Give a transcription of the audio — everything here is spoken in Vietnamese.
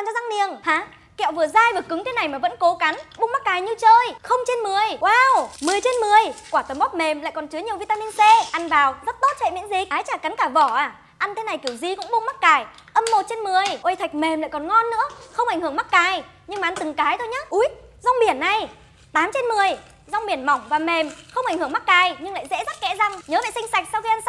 toàn cho răng niềng hả kẹo vừa dai vừa cứng thế này mà vẫn cố cắn bung mắc cài như chơi không trên 10 wow 10 trên 10 quả tấm bóp mềm lại còn chứa nhiều vitamin C ăn vào rất tốt hệ miễn dịch ái chả cắn cả vỏ à ăn thế này kiểu gì cũng bung mắc cài âm 1 trên 10 ôi thạch mềm lại còn ngon nữa không ảnh hưởng mắc cài nhưng mà ăn từng cái thôi nhá úi rong biển này 8 trên 10 rong biển mỏng và mềm không ảnh hưởng mắc cài nhưng lại dễ rất kẽ răng nhớ vệ sinh sạch sau khi ăn